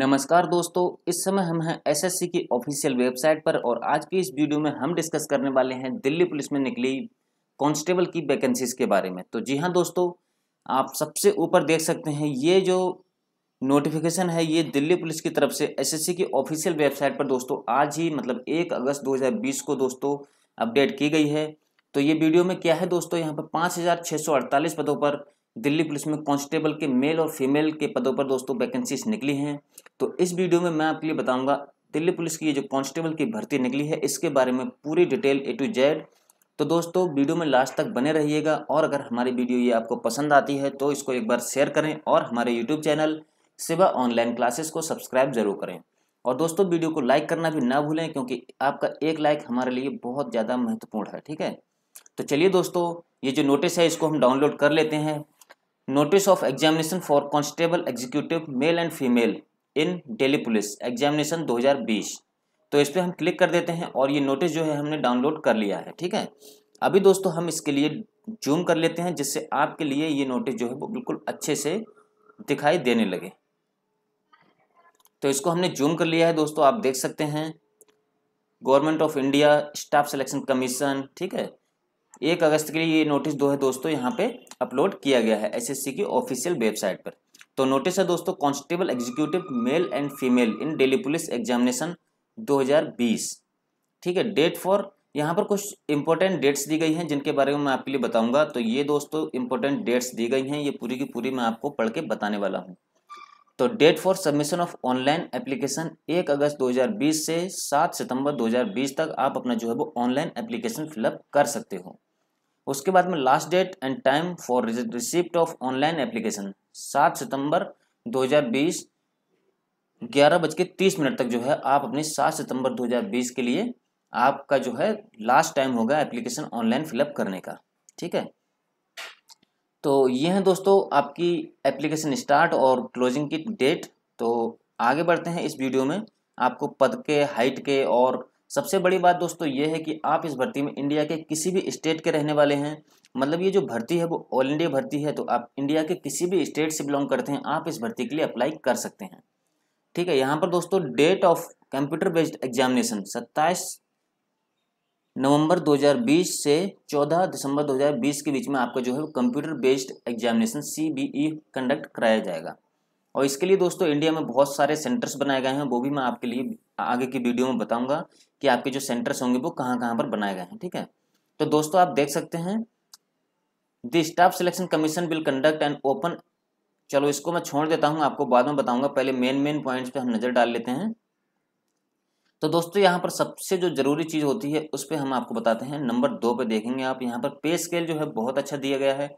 नमस्कार दोस्तों इस समय हम हैं एसएससी की ऑफिशियल वेबसाइट पर और आज की इस वीडियो में हम डिस्कस करने वाले हैं दिल्ली पुलिस में निकली कांस्टेबल की वैकेंसीज के बारे में तो जी हाँ दोस्तों आप सबसे ऊपर देख सकते हैं ये जो नोटिफिकेशन है ये दिल्ली पुलिस की तरफ से एसएससी की ऑफिशियल वेबसाइट पर दोस्तों आज ही मतलब एक अगस्त दो को दोस्तों अपडेट की गई है तो ये वीडियो में क्या है दोस्तों यहाँ पर पाँच पदों पर दिल्ली पुलिस में कांस्टेबल के मेल और फीमेल के पदों पर दोस्तों वैकेंसीज निकली हैं तो इस वीडियो में मैं आपके लिए बताऊंगा दिल्ली पुलिस की ये जो कांस्टेबल की भर्ती निकली है इसके बारे में पूरी डिटेल ए टू जेड तो दोस्तों वीडियो में लास्ट तक बने रहिएगा और अगर हमारी वीडियो ये आपको पसंद आती है तो इसको एक बार शेयर करें और हमारे YouTube channel Shiva online classes को सब्सक्राइब जरूर करें और दोस्तों वीडियो को लाइक करना भी ना भूलें क्योंकि आपका एक लाइक हमारे लिए बहुत ज़्यादा महत्वपूर्ण है ठीक है तो चलिए दोस्तों ये जो नोटिस है इसको हम डाउनलोड कर लेते हैं notice of examination for constable executive male and female in Delhi police examination 2020 तो इस पर हम क्लिक कर देते हैं और ये नोटिस जो है हमने डाउनलोड कर लिया है ठीक है अभी दोस्तों हम इसके लिए जूम कर लेते हैं जिससे आपके लिए ये नोटिस जो है वो बिल्कुल अच्छे से दिखाई देने लगे तो इसको हमने जूम कर लिया है दोस्तों आप देख सकते हैं government of India staff selection commission ठीक है एक अगस्त के लिए ये नोटिस दो है दोस्तों यहाँ पे अपलोड किया गया है एसएससी की ऑफिशियल वेबसाइट पर तो नोटिस है दोस्तों constable executive male and female in Delhi police examination 2020 ठीक है डेट फॉर यहाँ पर कुछ इंपॉर्टेंट डेट्स दी गई हैं जिनके बारे में मैं आपके लिए बताऊंगा तो ये दोस्तों इंपॉर्टेंट डेट्स दी गई हैं ये पूरी की पूरी मैं आपको पढ़ के बताने वाला हूँ तो date for submission of online application एक अगस्त दो से सात सितम्बर दो तक आप अपना जो है वो ऑनलाइन एप्लीकेशन फिलअप कर सकते हो उसके बाद में last date and time for receipt of online application सात सितंबर 2020 ग्यारह बज के तीस मिनट तक जो है आप अपने सात सितंबर 2020 के लिए आपका जो है लास्ट टाइम होगा एप्लीकेशन ऑनलाइन फिलअप करने का ठीक है तो ये है दोस्तों आपकी एप्लीकेशन स्टार्ट और क्लोजिंग की डेट तो आगे बढ़ते हैं इस वीडियो में आपको पद के हाइट के और सबसे बड़ी बात दोस्तों ये है कि आप इस भर्ती में इंडिया के किसी भी स्टेट के रहने वाले हैं मतलब ये जो भर्ती है वो ऑल इंडिया भर्ती है तो आप इंडिया के किसी भी स्टेट से बिलोंग करते हैं आप इस भर्ती के लिए अप्लाई कर सकते हैं ठीक है यहाँ पर दोस्तों date of computer based examination सत्ताईस नवंबर 2020 से 14 दिसंबर 2020 के बीच में आपका जो है कंप्यूटर बेस्ड एग्जामिनेशन सी कंडक्ट कराया जाएगा और इसके लिए दोस्तों इंडिया में बहुत सारे सेंटर्स बनाए गए हैं वो भी मैं आपके लिए आगे की वीडियो में बताऊंगा कि आपके जो सेंटर्स होंगे वो कहाँ कहाँ पर बनाए गए हैं ठीक है तो दोस्तों आप देख सकते हैं the staff selection commission will conduct and open चलो इसको मैं छोड़ देता हूँ आपको बाद में बताऊंगा पहले मेन मेन पॉइंट पे हम नज़र डाल लेते हैं तो दोस्तों यहाँ पर सबसे जो जरूरी चीज़ होती है उस पर हम आपको बताते हैं नंबर दो पे देखेंगे आप यहाँ पर पे स्केल जो है बहुत अच्छा दिया गया है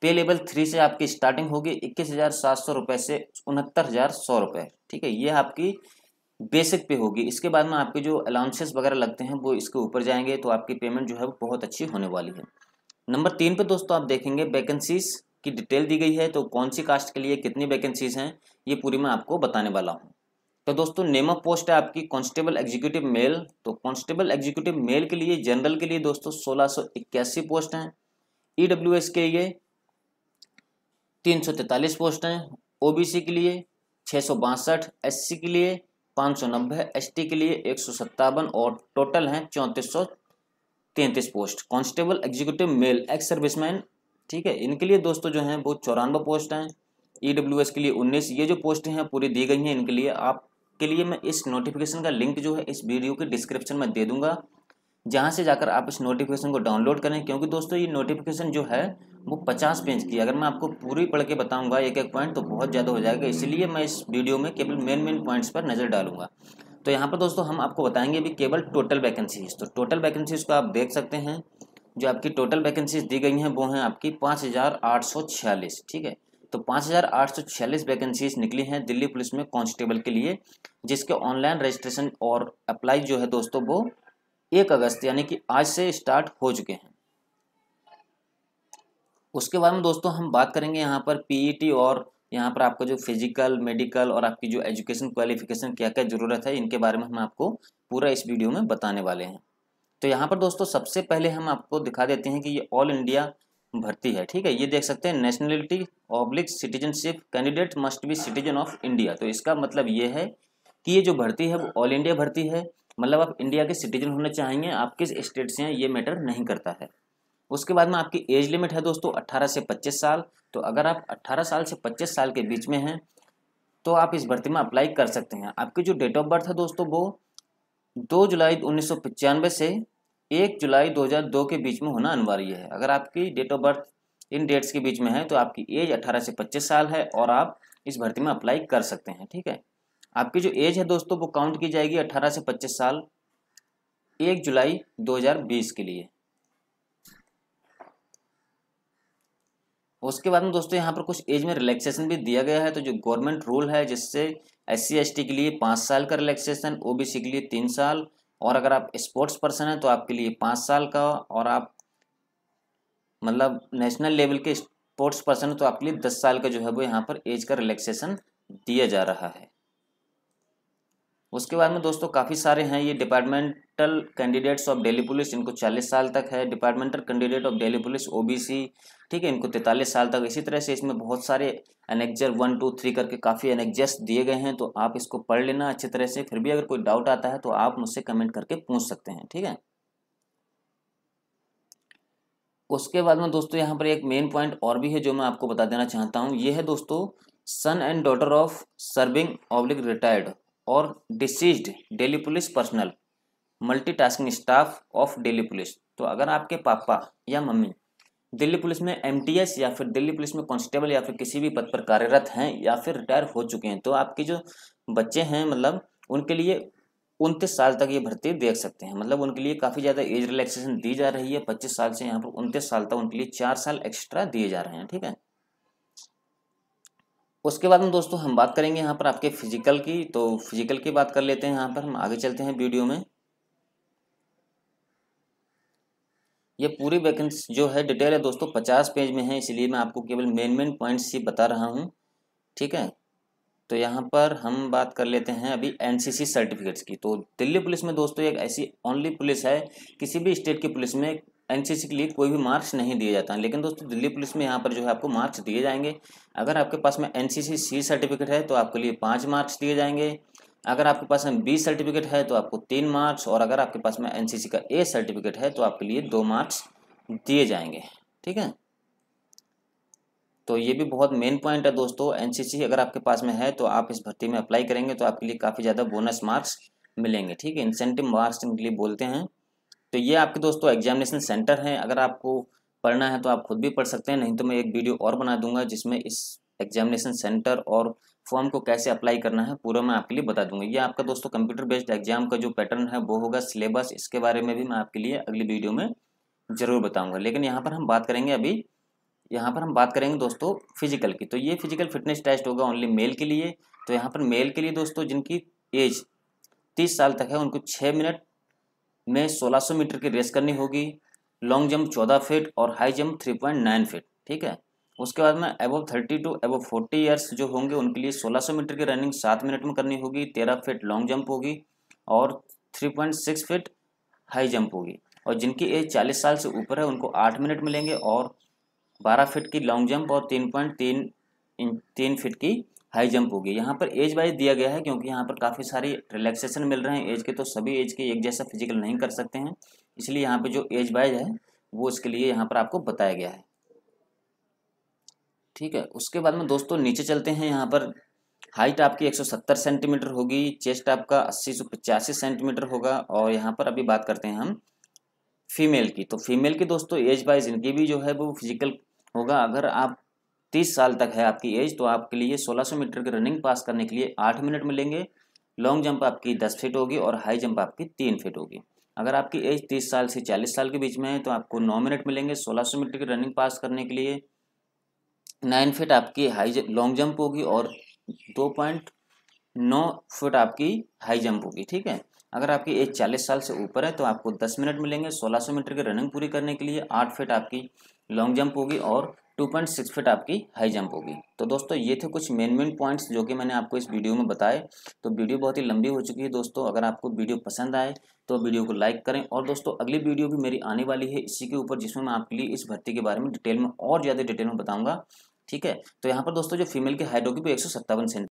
पे लेवल थ्री से आपकी स्टार्टिंग होगी इक्कीस हज़ार सात सौ रुपए से उनहत्तर हज़ार सौ रुपये ठीक है ये आपकी बेसिक पे होगी इसके बाद में आपके जो अलाउंसेस वगैरह लगते हैं वो इसके ऊपर जाएंगे तो आपकी पेमेंट जो है वो बहुत अच्छी होने वाली है नंबर तीन पे दोस्तों आप देखेंगे वैकेंसीज की डिटेल दी गई है तो कौन सी कास्ट के लिए कितनी वैकेंसीज हैं ये पूरी मैं आपको बताने वाला हूँ तो दोस्तों नेम ऑफ पोस्ट है आपकी कांस्टेबल एग्जीक्यूटिव मेल तो कांस्टेबल एग्जीक्यूटिव मेल के लिए जनरल के लिए दोस्तों सोलह पोस्ट हैं ई e के लिए तीन सौ तैंतालीस पोस्ट हैं ओबीसी के लिए छः सौ बासठ एस के लिए पाँच सौ नब्बे एस के लिए एक सौ सत्तावन और टोटल हैं चौंतीस सौ तैंतीस post constable executive male ex serviceman ठीक है इनके लिए दोस्तों जो हैं वो चौरानवे पोस्ट हैं ई e के लिए उन्नीस ये जो पोस्टें हैं पूरी दी गई हैं इनके लिए आप के लिए मैं इस नोटिफिकेशन का लिंक जो है इस वीडियो के डिस्क्रिप्शन में दे दूंगा जहाँ से जाकर आप इस नोटिफिकेशन को डाउनलोड करें क्योंकि दोस्तों ये नोटिफिकेशन जो है वो पचास पेज की अगर मैं आपको पूरी पढ़ के बताऊंगा एक एक पॉइंट तो बहुत ज़्यादा हो जाएगा इसलिए मैं इस वीडियो में केवल मेन मेन पॉइंट्स पर नज़र डालूंगा तो यहाँ पर दोस्तों हम आपको बताएंगे भी केवल टोटल वैकेंसीज तो टोटल वैकेंसीज को आप देख सकते हैं जो आपकी टोटल वैकेंसीज दी गई हैं वो हैं आपकी पाँच हज़ार आठ सौ छियालीस ठीक है तो पाँच हज़ार आठ सौ छियालीस वैकेंसीज निकली हैं दिल्ली पुलिस में कॉन्स्टेबल के लिए जिसके ऑनलाइन रजिस्ट्रेशन और अप्लाई जो है दोस्तों वो एक अगस्त यानी कि आज से स्टार्ट हो चुके हैं उसके बाद में दोस्तों हम बात करेंगे यहाँ पर पीई e और यहाँ पर आपका जो फिजिकल मेडिकल और आपकी जो एजुकेशन क्वालिफिकेशन क्या क्या ज़रूरत है इनके बारे में हम आपको पूरा इस वीडियो में बताने वाले हैं तो यहाँ पर दोस्तों सबसे पहले हम आपको दिखा देते हैं कि ये ऑल इंडिया भर्ती है ठीक है ये देख सकते हैं nationality oblique citizenship candidate must be citizen of India तो इसका मतलब ये है कि ये जो भर्ती है वो ऑल इंडिया भर्ती है मतलब आप इंडिया के सिटीजन होने चाहेंगे आप किस स्टेट से हैं ये मैटर नहीं करता है उसके बाद में आपकी एज लिमिट है दोस्तों 18 से 25 साल तो अगर आप 18 साल से 25 साल के बीच में हैं तो आप इस भर्ती में अप्लाई कर सकते हैं आपकी जो डेट ऑफ बर्थ है दोस्तों वो दो जुलाई उन्नीस से एक जुलाई 2002 के बीच में होना अनिवार्य है अगर आपकी डेट ऑफ बर्थ इन डेट्स के बीच में है तो आपकी एज 18 से 25 साल है और आप इस भर्ती में अप्लाई कर सकते हैं ठीक है आपकी जो एज है दोस्तों वो काउंट की जाएगी 18 से 25 साल एक जुलाई 2020 के लिए उसके बाद में दोस्तों यहाँ पर कुछ एज में रिलैक्सेशन भी दिया गया है तो जो गवर्नमेंट रूल है जिससे एस सी के लिए पाँच साल का रिलैक्सेशन ओ के लिए तीन साल और अगर आप स्पोर्ट्स पर्सन हैं तो आपके लिए पाँच साल का और आप मतलब नेशनल लेवल के स्पोर्ट्स पर्सन हैं तो आपके लिए दस साल का जो है वो यहाँ पर एज का रिलैक्सेशन दिया जा रहा है उसके बाद में दोस्तों काफ़ी सारे हैं ये departmental candidates of Delhi police इनको 40 साल तक है departmental candidate of Delhi police OBC ठीक है इनको 43 साल तक इसी तरह से इसमें बहुत सारे एनेक्जर वन टू थ्री करके काफ़ी एनेक्जर्स दिए गए हैं तो आप इसको पढ़ लेना अच्छी तरह से फिर भी अगर कोई डाउट आता है तो आप मुझसे कमेंट करके पूछ सकते हैं ठीक है उसके बाद में दोस्तों यहाँ पर एक मेन पॉइंट और भी है जो मैं आपको बता देना चाहता हूँ ये है दोस्तों son and daughter of serving oblique retired और deceased Delhi police personnel multitasking staff of Delhi police तो अगर आपके पापा या मम्मी दिल्ली पुलिस में एम या फिर दिल्ली पुलिस में कांस्टेबल या फिर किसी भी पद पर कार्यरत हैं या फिर रिटायर हो चुके हैं तो आपके जो बच्चे हैं मतलब उनके लिए उनतीस साल तक ये भर्ती देख सकते हैं मतलब उनके लिए काफ़ी ज़्यादा एज रिलैक्सेशन दी जा रही है पच्चीस साल से यहाँ पर उनतीस साल तक उनके लिए चार साल एक्स्ट्रा दिए जा रहे हैं ठीक है उसके बाद में दोस्तों हम बात करेंगे यहाँ पर आपके फिजिकल की तो फिजिकल की बात कर लेते हैं यहाँ पर हम आगे चलते हैं वीडियो में ये पूरी वैकेंसी जो है डिटेल है दोस्तों पचास पेज में है इसलिए मैं आपको केवल मेन मेन पॉइंट्स ही बता रहा हूँ ठीक है तो यहाँ पर हम बात कर लेते हैं अभी एनसीसी सर्टिफिकेट्स की तो दिल्ली पुलिस में दोस्तों एक ऐसी ओनली पुलिस है किसी भी स्टेट की पुलिस में एनसीसी के लिए कोई भी मार्क्स नहीं दिए जाते हैं लेकिन दोस्तों दिल्ली पुलिस में यहाँ पर जो है आपको मार्क्स दिए जाएंगे अगर आपके पास में एनसीसी सी सर्टिफिकेट है तो आपके लिए पाँच मार्क्स दिए जाएंगे अगर आपके पास में बी सर्टिफिकेट है तो आपको तीन मार्क्स और अगर आपके पास में एनसीसी का ए सर्टिफिकेट है तो आपके लिए दो मार्क्स दिए जाएंगे ठीक है तो ये भी बहुत मेन पॉइंट है दोस्तों सी अगर आपके पास में है तो आप इस भर्ती में अप्लाई करेंगे तो आपके लिए काफ़ी ज़्यादा बोनस मार्क्स मिलेंगे ठीक है इंसेंटिव मार्क्स के लिए बोलते हैं तो ये आपके दोस्तों एग्जामिनेशन सेंटर हैं अगर आपको पढ़ना है तो आप खुद भी पढ़ सकते हैं नहीं तो मैं एक वीडियो और बना दूंगा जिसमें इस एग्जामिनेशन सेंटर और फॉर्म को कैसे अप्लाई करना है पूरा मैं आपके लिए बता दूंगा ये आपका दोस्तों कंप्यूटर बेस्ड एग्जाम का जो पैटर्न है वो होगा सिलेबस इसके बारे में भी मैं आपके लिए अगली वीडियो में ज़रूर बताऊंगा लेकिन यहाँ पर हम बात करेंगे अभी यहाँ पर हम बात करेंगे दोस्तों फिजिकल की तो ये फिजिकल फिटनेस टेस्ट होगा ओनली मेल के लिए तो यहाँ पर मेल के लिए दोस्तों जिनकी एज तीस साल तक है उनको छः मिनट में 1600 मीटर की रेस करनी होगी लॉन्ग जंप 14 फीट और हाई जंप 3.9 फीट ठीक है उसके बाद में अबव 30 टू एबव 40 ईयर्स जो होंगे उनके लिए 1600 मीटर की रनिंग सात मिनट में करनी होगी तेरह फीट लॉन्ग जंप होगी और 3.6 फीट हाई जंप होगी और जिनकी एज 40 साल से ऊपर है उनको आठ मिनट मिलेंगे और बारह फीट की लॉन्ग जंप और तीन पॉइंट तीन तीन फीट की हाई जंप होगी यहाँ पर एज वाइज दिया गया है क्योंकि यहाँ पर काफ़ी सारी रिलैक्सेशन मिल रहे हैं एज के तो सभी एज के एक जैसा फिजिकल नहीं कर सकते हैं इसलिए यहाँ पर जो एज वाइज है वो इसके लिए यहाँ पर आपको बताया गया है ठीक है उसके बाद में दोस्तों नीचे चलते हैं यहाँ पर हाइट आपकी 170 सेंटीमीटर होगी चेस्ट आपका अस्सी सौ पचासी सेंटीमीटर होगा और यहाँ पर अभी बात करते हैं हम फीमेल की तो फीमेल की दोस्तों एज वाइज इनकी भी जो है वो फिजिकल होगा अगर आप तीस साल तक है आपकी एज तो आपके लिए 1600 मीटर की रनिंग पास करने के लिए आठ मिनट मिलेंगे लॉन्ग जंप आपकी दस फीट होगी और हाई जंप आपकी तीन फीट होगी अगर आपकी एज तीस साल से चालीस साल के बीच में है तो आपको नौ मिनट मिलेंगे सोलह सौ मीटर की रनिंग पास करने के लिए नाइन फीट आपकी हाई लॉन्ग जंप होगी और दो पॉइंट नौ फीट आपकी हाई जंप होगी ठीक है अगर आपकी एज चालीस साल से ऊपर है तो आपको दस मिनट मिलेंगे सोलह सौ मीटर की रनिंग पूरी करने के लिए आठ फीट आपकी लॉन्ग जंप होगी और टू पॉइंट सिक्स फीट आपकी हाई जंप होगी तो दोस्तों ये थे कुछ मेन मेन पॉइंट्स जो कि मैंने आपको इस वीडियो में बताए तो वीडियो बहुत ही लंबी हो चुकी है दोस्तों अगर आपको वीडियो पसंद आए तो वीडियो को लाइक करें और दोस्तों अगली वीडियो भी मेरी आने वाली है इसी के ऊपर जिसमें मैं आपके लिए इस भर्ती के बारे में डिटेल में और ज़्यादा डिटेल में बताऊँगा ठीक है तो यहाँ पर दोस्तों जो फीमेल की हाइट होगी वो एक सौ सत्तावन